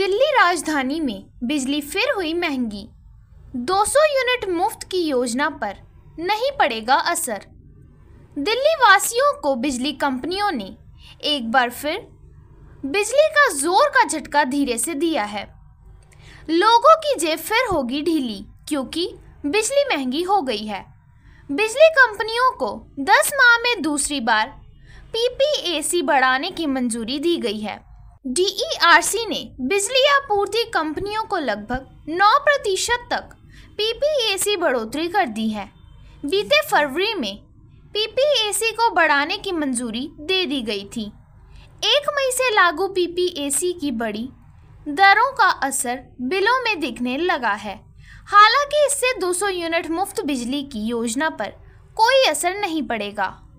दिल्ली राजधानी में बिजली फिर हुई महंगी 200 यूनिट मुफ्त की योजना पर नहीं पड़ेगा असर दिल्ली वासियों को बिजली कंपनियों ने एक बार फिर बिजली का जोर का झटका धीरे से दिया है लोगों की जेब फिर होगी ढीली क्योंकि बिजली महंगी हो गई है बिजली कंपनियों को 10 माह में दूसरी बार पीपीएसी बढ़ाने की मंजूरी दी गई है डीईआरसी e ने बिजली आपूर्ति कंपनियों को लगभग 9 प्रतिशत तक पीपीएसी बढ़ोतरी कर दी है बीते फरवरी में पीपीएसी को बढ़ाने की मंजूरी दे दी गई थी एक मई से लागू पीपीएसी की बड़ी दरों का असर बिलों में दिखने लगा है हालांकि इससे 200 यूनिट मुफ्त बिजली की योजना पर कोई असर नहीं पड़ेगा